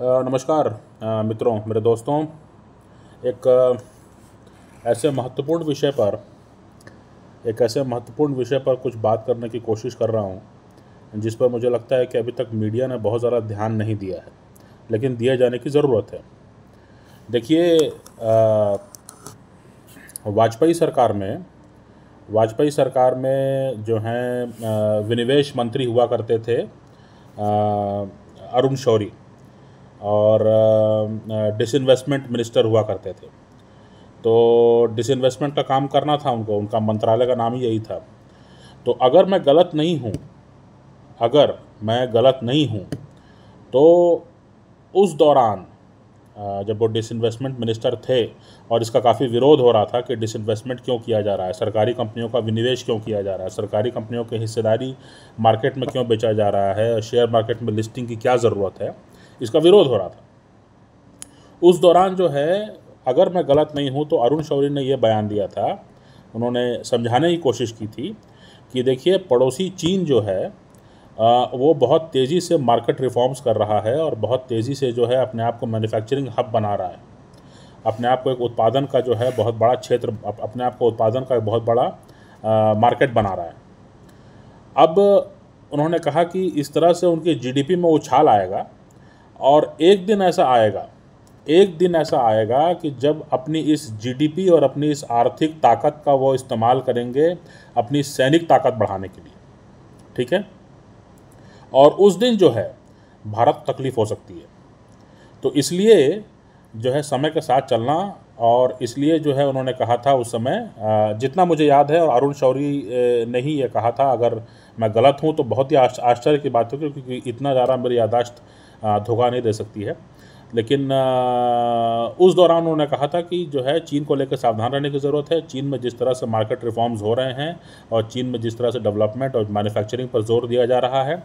नमस्कार मित्रों मेरे दोस्तों एक ऐसे महत्वपूर्ण विषय पर एक ऐसे महत्वपूर्ण विषय पर कुछ बात करने की कोशिश कर रहा हूँ जिस पर मुझे लगता है कि अभी तक मीडिया ने बहुत ज़्यादा ध्यान नहीं दिया है लेकिन दिए जाने की ज़रूरत है देखिए वाजपेयी सरकार में वाजपेयी सरकार में जो हैं विनिवेश मंत्री हुआ करते थे अरुण शौरी और डिसइन्वेस्टमेंट मिनिस्टर हुआ करते थे तो डिसइन्वेस्टमेंट का काम करना था उनको उनका मंत्रालय का नाम ही यही था तो अगर मैं गलत नहीं हूँ अगर मैं गलत नहीं हूँ तो उस दौरान जब वो डिसइन्वेस्टमेंट मिनिस्टर थे और इसका काफ़ी विरोध हो रहा था कि डिसइन्वेस्टमेंट क्यों किया जा रहा है सरकारी कंपनियों का विनिवेश क्यों किया जा रहा है सरकारी कंपनियों के हिस्सेदारी मार्केट में क्यों बेचा जा रहा है शेयर मार्केट में लिस्टिंग की क्या ज़रूरत है इसका विरोध हो रहा था उस दौरान जो है अगर मैं गलत नहीं हूँ तो अरुण शौरी ने यह बयान दिया था उन्होंने समझाने की कोशिश की थी कि देखिए पड़ोसी चीन जो है वो बहुत तेज़ी से मार्केट रिफॉर्म्स कर रहा है और बहुत तेज़ी से जो है अपने आप को मैन्युफैक्चरिंग हब बना रहा है अपने आप को एक उत्पादन का जो है बहुत बड़ा क्षेत्र अपने आप को उत्पादन का एक बहुत बड़ा मार्केट बना रहा है अब उन्होंने कहा कि इस तरह से उनकी जीडीपी में उछाल आएगा और एक दिन ऐसा आएगा एक दिन ऐसा आएगा कि जब अपनी इस जीडीपी और अपनी इस आर्थिक ताकत का वो इस्तेमाल करेंगे अपनी सैनिक ताकत बढ़ाने के लिए ठीक है और उस दिन जो है भारत तकलीफ़ हो सकती है तो इसलिए जो है समय के साथ चलना और इसलिए जो है उन्होंने कहा था उस समय जितना मुझे याद है और अरुण शौरी ने ही ये कहा था अगर मैं गलत हूँ तो बहुत ही आश्चर्य की बात होगी क्योंकि इतना ज़्यादा मेरी यादाश्त धोखा नहीं दे सकती है लेकिन उस दौरान उन्होंने कहा था कि जो है चीन को लेकर सावधान रहने की ज़रूरत है चीन में जिस तरह से मार्केट रिफॉर्म्स हो रहे हैं और चीन में जिस तरह से डेवलपमेंट और मैन्युफैक्चरिंग पर जोर दिया जा रहा है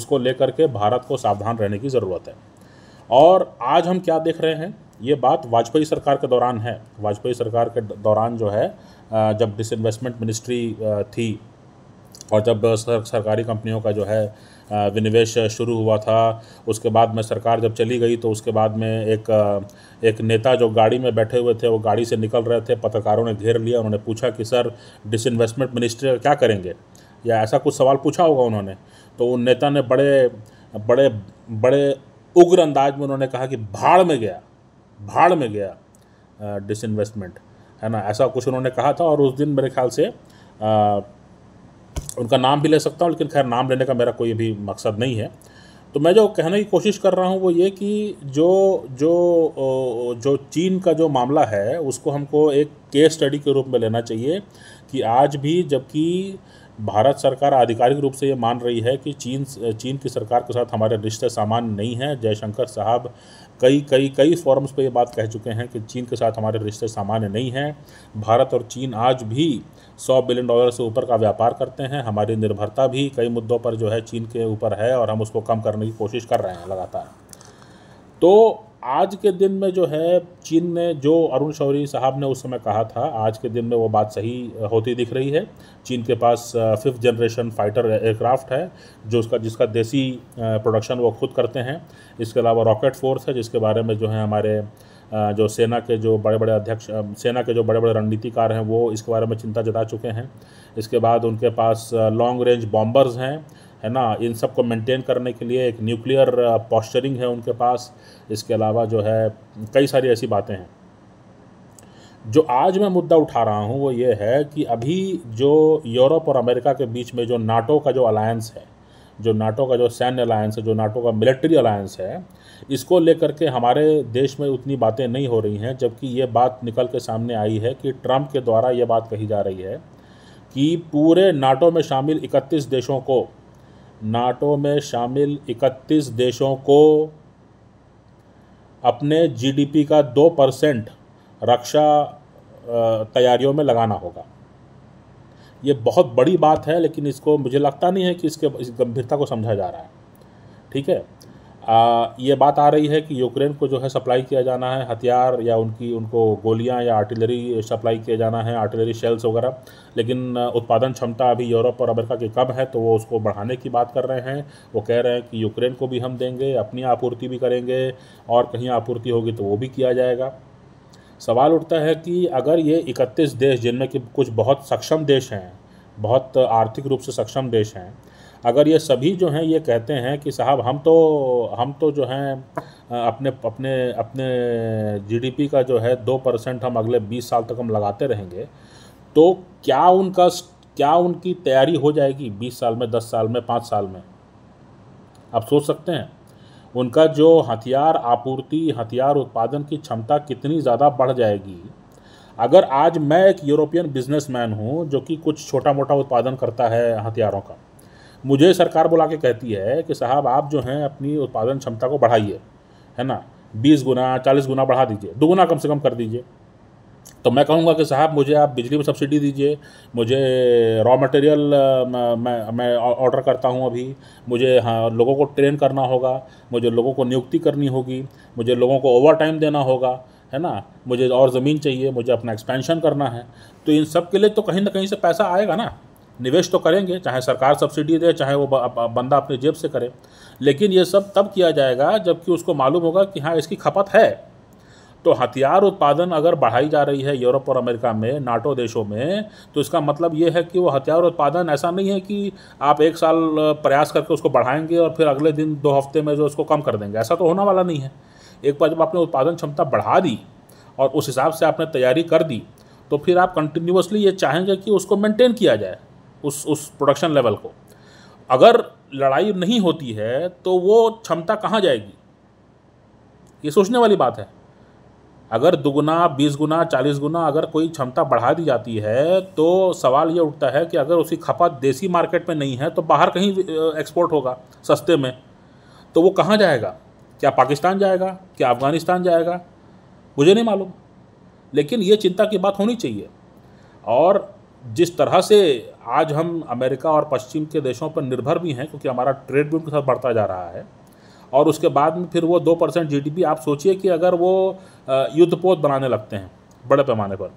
उसको लेकर के भारत को सावधान रहने की ज़रूरत है और आज हम क्या देख रहे हैं ये बात वाजपेयी सरकार के दौरान है वाजपेयी सरकार के दौरान जो है जब डिसइन्वेस्टमेंट मिनिस्ट्री थी और जब सरकारी कंपनियों का जो है विनिवेश शुरू हुआ था उसके बाद में सरकार जब चली गई तो उसके बाद में एक एक नेता जो गाड़ी में बैठे हुए थे वो गाड़ी से निकल रहे थे पत्रकारों ने घेर लिया उन्होंने पूछा कि सर डिसइन्वेस्टमेंट मिनिस्टर क्या करेंगे या ऐसा कुछ सवाल पूछा होगा उन्होंने तो उन नेता ने बड़े बड़े बड़े उग्र अंदाज में उन्होंने कहा कि भाड़ में गया भाड़ में गया डिसइन्वेस्टमेंट है ना ऐसा कुछ उन्होंने कहा था और उस दिन मेरे ख्याल से आ, उनका नाम भी ले सकता हूँ लेकिन खैर नाम लेने का मेरा कोई भी मकसद नहीं है तो मैं जो कहने की कोशिश कर रहा हूँ वो ये कि जो जो जो चीन का जो मामला है उसको हमको एक केस स्टडी के रूप में लेना चाहिए कि आज भी जबकि भारत सरकार आधिकारिक रूप से ये मान रही है कि चीन चीन की सरकार के साथ हमारे रिश्ते सामान्य नहीं हैं जयशंकर साहब कई कई कई फॉरम्स पे ये बात कह चुके हैं कि चीन के साथ हमारे रिश्ते सामान्य नहीं हैं भारत और चीन आज भी 100 बिलियन डॉलर से ऊपर का व्यापार करते हैं हमारी निर्भरता भी कई मुद्दों पर जो है चीन के ऊपर है और हम उसको कम करने की कोशिश कर रहे हैं लगातार तो आज के दिन में जो है चीन ने जो अरुण शौरी साहब ने उस समय कहा था आज के दिन में वो बात सही होती दिख रही है चीन के पास फिफ्थ जनरेशन फाइटर एयरक्राफ्ट है जो उसका जिसका देसी प्रोडक्शन वो खुद करते हैं इसके अलावा रॉकेट फोर्स है जिसके बारे में जो है हमारे जो सेना के जो बड़े बड़े अध्यक्ष सेना के जो बड़े बड़े रणनीतिकार हैं वो इसके बारे में चिंता जता चुके हैं इसके बाद उनके पास लॉन्ग रेंज बॉम्बर्स हैं है ना इन सब को मेंटेन करने के लिए एक न्यूक्लियर पॉस्चरिंग है उनके पास इसके अलावा जो है कई सारी ऐसी बातें हैं जो आज मैं मुद्दा उठा रहा हूँ वो ये है कि अभी जो यूरोप और अमेरिका के बीच में जो नाटो का जो अलायंस है जो नाटो का जो सैन्य अलायंस है जो नाटो का मिलिट्री अलायंस है इसको लेकर के हमारे देश में उतनी बातें नहीं हो रही हैं जबकि ये बात निकल के सामने आई है कि ट्रंप के द्वारा ये बात कही जा रही है कि पूरे नाटो में शामिल 31 देशों को नाटो में शामिल 31 देशों को अपने जीडीपी का दो परसेंट रक्षा तैयारियों में लगाना होगा ये बहुत बड़ी बात है लेकिन इसको मुझे लगता नहीं है कि इसके इस गंभीरता को समझा जा रहा है ठीक है आ, ये बात आ रही है कि यूक्रेन को जो है सप्लाई किया जाना है हथियार या उनकी उनको गोलियां या आर्टिलरी सप्लाई किया जाना है आर्टिलरी शेल्स वगैरह लेकिन उत्पादन क्षमता अभी यूरोप और अमेरिका की कम है तो वो उसको बढ़ाने की बात कर रहे हैं वो कह रहे हैं कि यूक्रेन को भी हम देंगे अपनी आपूर्ति भी करेंगे और कहीं आपूर्ति होगी तो वो भी किया जाएगा सवाल उठता है कि अगर ये इकतीस देश जिनमें कि कुछ बहुत सक्षम देश हैं बहुत आर्थिक रूप से सक्षम देश हैं अगर ये सभी जो हैं ये कहते हैं कि साहब हम तो हम तो जो हैं अपने अपने अपने जीडीपी का जो है दो परसेंट हम अगले बीस साल तक हम लगाते रहेंगे तो क्या उनका क्या उनकी तैयारी हो जाएगी बीस साल में दस साल में पाँच साल में आप सोच सकते हैं उनका जो हथियार आपूर्ति हथियार उत्पादन की क्षमता कितनी ज़्यादा बढ़ जाएगी अगर आज मैं एक यूरोपियन बिजनेसमैन हूँ जो कि कुछ छोटा मोटा उत्पादन करता है हथियारों का मुझे सरकार बुला के कहती है कि साहब आप जो हैं अपनी उत्पादन क्षमता को बढ़ाइए है ना बीस गुना चालीस गुना बढ़ा दीजिए दोगुना कम से कम कर दीजिए तो मैं कहूँगा कि साहब मुझे आप बिजली में सब्सिडी दीजिए मुझे रॉ मटेरियल मैं मैं ऑर्डर करता हूँ अभी मुझे हाँ लोगों को ट्रेन करना होगा मुझे लोगों को नियुक्ति करनी होगी मुझे लोगों को ओवर टाइम देना होगा है ना मुझे और ज़मीन चाहिए मुझे अपना एक्सपेंशन करना है तो इन सब के लिए तो कहीं ना कहीं से पैसा आएगा ना निवेश तो करेंगे चाहे सरकार सब्सिडी दे चाहे वो बंदा अपनी जेब से करे लेकिन ये सब तब किया जाएगा जबकि उसको मालूम होगा कि हाँ इसकी खपत है तो हथियार उत्पादन अगर बढ़ाई जा रही है यूरोप और अमेरिका में नाटो देशों में तो इसका मतलब ये है कि वो हथियार उत्पादन ऐसा नहीं है कि आप एक साल प्रयास करके उसको बढ़ाएंगे और फिर अगले दिन दो हफ्ते में जो उसको कम कर देंगे ऐसा तो होने वाला नहीं है एक बार जब आपने उत्पादन क्षमता बढ़ा दी और उस हिसाब से आपने तैयारी कर दी तो फिर आप कंटिन्यूसली ये चाहेंगे कि उसको मेंटेन किया जाए उस उस प्रोडक्शन लेवल को अगर लड़ाई नहीं होती है तो वो क्षमता कहाँ जाएगी ये सोचने वाली बात है अगर दुगुना बीस गुना चालीस गुना अगर कोई क्षमता बढ़ा दी जाती है तो सवाल ये उठता है कि अगर उसकी खपत देसी मार्केट में नहीं है तो बाहर कहीं एक्सपोर्ट होगा सस्ते में तो वो कहाँ जाएगा क्या पाकिस्तान जाएगा क्या अफ़गानिस्तान जाएगा मुझे नहीं मालूम लेकिन ये चिंता की बात होनी चाहिए और जिस तरह से आज हम अमेरिका और पश्चिम के देशों पर निर्भर भी हैं क्योंकि हमारा ट्रेड भी उनके साथ बढ़ता जा रहा है और उसके बाद में फिर वो दो परसेंट जी आप सोचिए कि अगर वो युद्धपोत बनाने लगते हैं बड़े पैमाने पर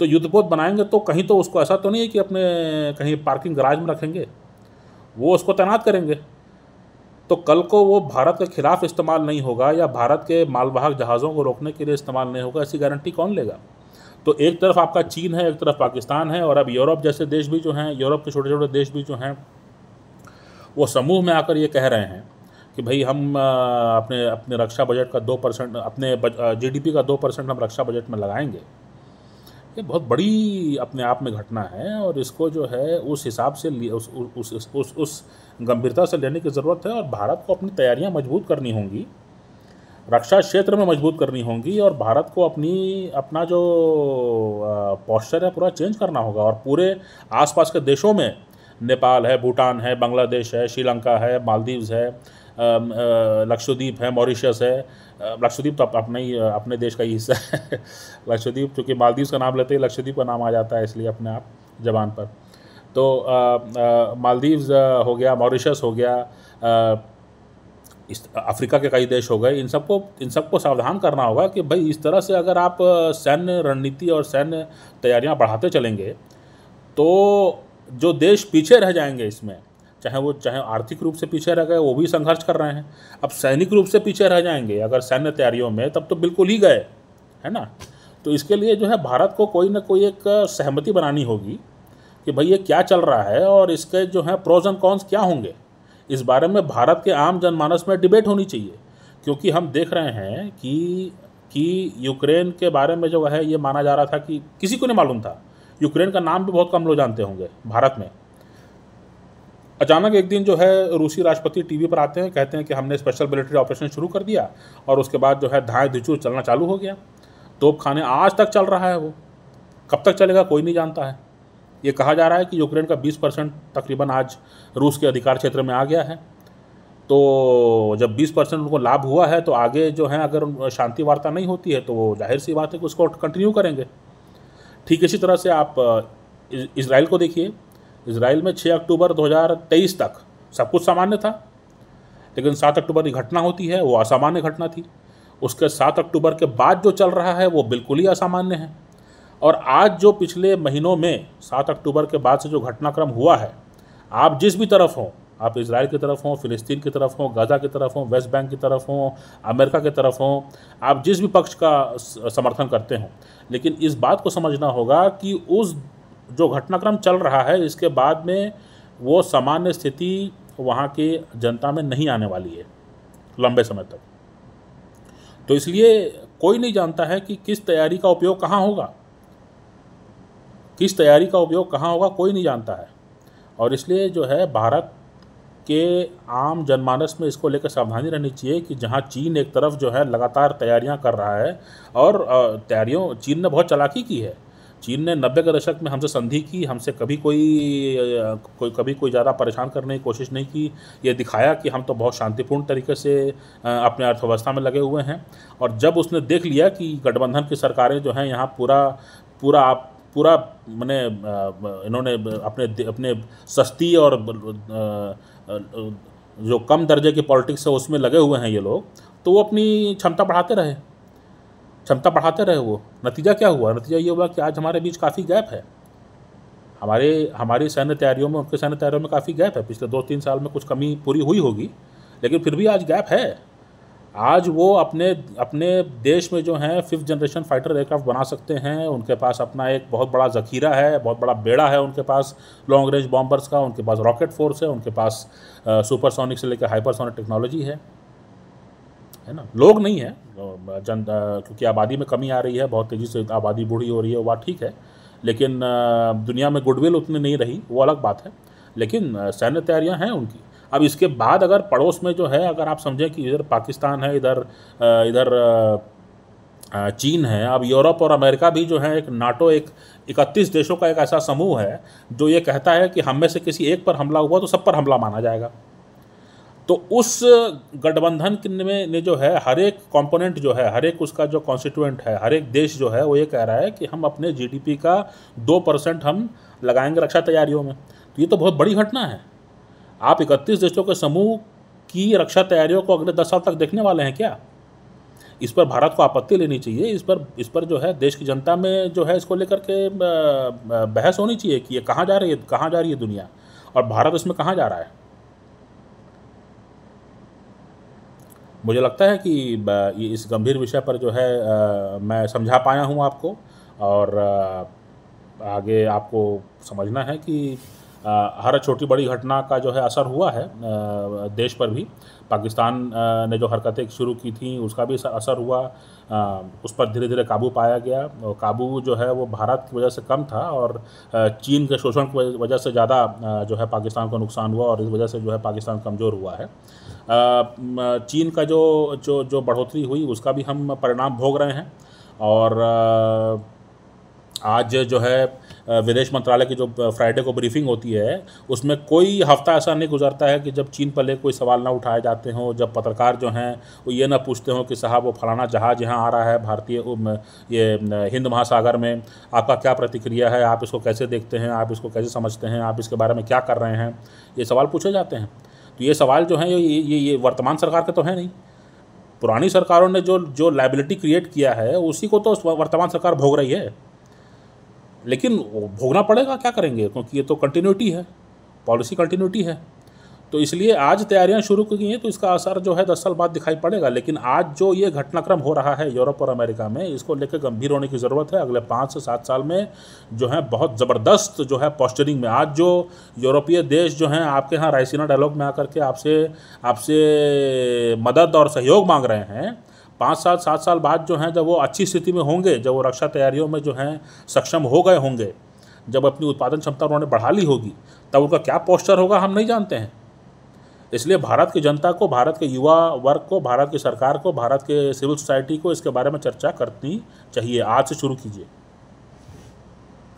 तो युद्धपोत बनाएंगे तो कहीं तो उसको ऐसा तो नहीं है कि अपने कहीं पार्किंग गराज में रखेंगे वो उसको तैनात करेंगे तो कल को वो भारत के खिलाफ इस्तेमाल नहीं होगा या भारत के मालवाहक जहाज़ों को रोकने के लिए इस्तेमाल नहीं होगा ऐसी गारंटी कौन लेगा तो एक तरफ आपका चीन है एक तरफ पाकिस्तान है और अब यूरोप जैसे देश भी जो हैं यूरोप के छोटे छोटे देश भी जो हैं वो समूह में आकर ये कह रहे हैं कि भाई हम अपने अपने रक्षा बजट का दो परसेंट अपने जीडीपी का दो परसेंट हम रक्षा बजट में लगाएंगे ये बहुत बड़ी अपने आप में घटना है और इसको जो है उस हिसाब से उस उस उस, उस, उस गंभीरता से लेने की ज़रूरत है और भारत को अपनी तैयारियां मजबूत करनी होंगी रक्षा क्षेत्र में मजबूत करनी होगी और भारत को अपनी अपना जो पॉस्चर है पूरा चेंज करना होगा और पूरे आसपास के देशों में नेपाल है भूटान है बांग्लादेश है श्रीलंका है मालदीव्स है लक्षद्वीप है मॉरिशस है लक्षद्वीप तो अपने ही अपने देश का ही हिस्सा है लक्षद्वीप चूँकि मालदीव्स का नाम लेते ही लक्षद्वीप का नाम आ जाता है इसलिए अपने आप जबान पर तो मालदीव्स हो गया मॉरिशस हो गया इस अफ्रीका के कई देश हो गए इन सबको इन सबको सावधान करना होगा कि भाई इस तरह से अगर आप सैन्य रणनीति और सैन्य तैयारियां बढ़ाते चलेंगे तो जो देश पीछे रह जाएंगे इसमें चाहे वो चाहे आर्थिक रूप से पीछे रह गए वो भी संघर्ष कर रहे हैं अब सैनिक रूप से पीछे रह जाएंगे अगर सैन्य तैयारियों में तब तो बिल्कुल ही गए है ना तो इसके लिए जो है भारत को कोई ना कोई एक सहमति बनानी होगी कि भाई ये क्या चल रहा है और इसके जो है प्रोजन कौन क्या होंगे इस बारे में भारत के आम जनमानस में डिबेट होनी चाहिए क्योंकि हम देख रहे हैं कि कि यूक्रेन के बारे में जो है ये माना जा रहा था कि किसी को नहीं मालूम था यूक्रेन का नाम भी बहुत कम लोग जानते होंगे भारत में अचानक एक दिन जो है रूसी राष्ट्रपति टीवी पर आते हैं कहते हैं कि हमने स्पेशल मिलिट्री ऑपरेशन शुरू कर दिया और उसके बाद जो है धाएँ धिचू चलना चालू हो गया तोप खाने आज तक चल रहा है वो कब तक चलेगा कोई नहीं जानता है ये कहा जा रहा है कि यूक्रेन का 20 परसेंट तकरीबन आज रूस के अधिकार क्षेत्र में आ गया है तो जब 20 परसेंट उनको लाभ हुआ है तो आगे जो है अगर शांति वार्ता नहीं होती है तो वो जाहिर सी बात है कि उसको कंटिन्यू करेंगे ठीक इसी तरह से आप इसराइल को देखिए इसराइल में 6 अक्टूबर 2023 तक सब कुछ सामान्य था लेकिन 7 अक्टूबर की घटना होती है वो असामान्य घटना थी उसके 7 अक्टूबर के बाद जो चल रहा है वो बिल्कुल ही असामान्य है और आज जो पिछले महीनों में सात अक्टूबर के बाद से जो घटनाक्रम हुआ है आप जिस भी तरफ हों आप इसराइल की तरफ हों फिलिस्तीन की तरफ हों गाज़ा की तरफ हों वेस्ट बैंक की तरफ हों अमेरिका की तरफ हों आप जिस भी पक्ष का समर्थन करते हों लेकिन इस बात को समझना होगा कि उस जो घटनाक्रम चल रहा है इसके बाद में वो सामान्य स्थिति वहाँ के जनता में नहीं आने वाली है लंबे समय तक तो इसलिए कोई नहीं जानता है कि किस तैयारी का उपयोग कहाँ होगा किस तैयारी का उपयोग कहाँ होगा कोई नहीं जानता है और इसलिए जो है भारत के आम जनमानस में इसको लेकर सावधानी रहनी चाहिए कि जहाँ चीन एक तरफ जो है लगातार तैयारियाँ कर रहा है और तैयारियों चीन ने बहुत चलाकी की है चीन ने नब्बे के दशक में हमसे संधि की हमसे कभी कोई कोई कभी कोई ज़्यादा परेशान करने की कोशिश नहीं की ये दिखाया कि हम तो बहुत शांतिपूर्ण तरीके से अपने अर्थव्यवस्था में लगे हुए हैं और जब उसने देख लिया कि गठबंधन की सरकारें जो हैं यहाँ पूरा पूरा आप पूरा मैंने इन्होंने अपने अपने सस्ती और जो कम दर्जे की पॉलिटिक्स है उसमें लगे हुए हैं ये लोग तो वो अपनी क्षमता बढ़ाते रहे क्षमता बढ़ाते रहे वो नतीजा क्या हुआ नतीजा ये हुआ कि आज हमारे बीच काफ़ी गैप है हमारे हमारी सैन्य तैयारियों में उनके सैन्य तैयारियों में काफ़ी गैप है पिछले दो तीन साल में कुछ कमी पूरी हुई होगी लेकिन फिर भी आज गैप है आज वो अपने अपने देश में जो हैं फिफ्थ जनरेशन फाइटर एयरक्राफ्ट बना सकते हैं उनके पास अपना एक बहुत बड़ा ज़खीरा है बहुत बड़ा बेड़ा है उनके पास लॉन्ग रेंज बॉम्बर्स का उनके पास रॉकेट फोर्स है उनके पास सुपरसोनिक से लेकर हाइपरसोनिक टेक्नोलॉजी है है ना लोग नहीं है जन क्योंकि आबादी में कमी आ रही है बहुत तेज़ी से आबादी बूढ़ी हो रही है वह ठीक है लेकिन दुनिया में गुडविल उतनी नहीं रही वो अलग बात है लेकिन सैन्य तैयारियाँ हैं उनकी अब इसके बाद अगर पड़ोस में जो है अगर आप समझें कि इधर पाकिस्तान है इधर इधर चीन है अब यूरोप और अमेरिका भी जो है एक नाटो एक इकतीस देशों का एक ऐसा समूह है जो ये कहता है कि हम में से किसी एक पर हमला हुआ तो सब पर हमला माना जाएगा तो उस गठबंधन में ने जो है हर एक कंपोनेंट जो है हर एक उसका जो कॉन्स्टिट्यूएंट है हर एक देश जो है वो ये कह रहा है कि हम अपने जीडीपी का दो परसेंट हम लगाएंगे रक्षा तैयारियों में तो ये तो बहुत बड़ी घटना है आप इकतीस देशों के समूह की रक्षा तैयारियों को अगले दस साल तक देखने वाले हैं क्या इस पर भारत को आपत्ति लेनी चाहिए इस पर इस पर जो है देश की जनता में जो है इसको लेकर के बहस होनी चाहिए कि ये कहाँ जा रही है कहाँ जा रही है दुनिया और भारत इसमें कहाँ जा रहा है मुझे लगता है कि इस गंभीर विषय पर जो है मैं समझा पाया हूँ आपको और आगे आपको समझना है कि हर छोटी बड़ी घटना का जो है असर हुआ है देश पर भी पाकिस्तान ने जो हरकतें शुरू की थी उसका भी असर हुआ उस पर धीरे धीरे काबू पाया गया और काबू जो है वो भारत की वजह से कम था और चीन के शोषण की वजह से ज़्यादा जो है पाकिस्तान को नुकसान हुआ और इस वजह से जो है पाकिस्तान कमज़ोर हुआ है चीन का जो जो जो बढ़ोतरी हुई उसका भी हम परिणाम भोग रहे हैं और आज जो है विदेश मंत्रालय की जो फ्राइडे को ब्रीफिंग होती है उसमें कोई हफ्ता ऐसा नहीं गुजरता है कि जब चीन पर ले कोई सवाल ना उठाए जाते हों जब पत्रकार जो हैं वो ये ना पूछते हों कि साहब वो फलाना जहाज़ यहाँ आ रहा है भारतीय ये हिंद महासागर में आपका क्या प्रतिक्रिया है आप इसको कैसे देखते हैं आप इसको कैसे समझते हैं आप इसके बारे में क्या कर रहे हैं ये सवाल पूछे जाते हैं तो ये सवाल जो है ये ये ये वर्तमान सरकार के तो है नहीं पुरानी सरकारों ने जो जो लाइबिलिटी क्रिएट किया है उसी को तो वर्तमान सरकार भोग रही है लेकिन भोगना पड़ेगा क्या करेंगे क्योंकि ये तो कंटिन्यूटी है पॉलिसी कंटिन्यूटी है तो इसलिए आज तैयारियां शुरू की हैं तो इसका असर जो है दस साल बाद दिखाई पड़ेगा लेकिन आज जो ये घटनाक्रम हो रहा है यूरोप और अमेरिका में इसको लेकर गंभीर होने की ज़रूरत है अगले पाँच से सात साल में जो है बहुत ज़बरदस्त जो है पॉस्चरिंग में आज जो यूरोपीय देश जो हैं आपके यहाँ रायसीना डायलॉग में आकर के आपसे आपसे मदद और सहयोग मांग रहे हैं पाँच साल सात साल बाद जो हैं जब वो अच्छी स्थिति में होंगे जब वो रक्षा तैयारियों में जो हैं सक्षम हो गए होंगे जब अपनी उत्पादन क्षमता उन्होंने बढ़ा ली होगी तब उनका क्या पोस्टर होगा हम नहीं जानते हैं इसलिए भारत की जनता को भारत के युवा वर्ग को भारत की सरकार को भारत के सिविल सोसाइटी को इसके बारे में चर्चा करनी चाहिए आज से शुरू कीजिए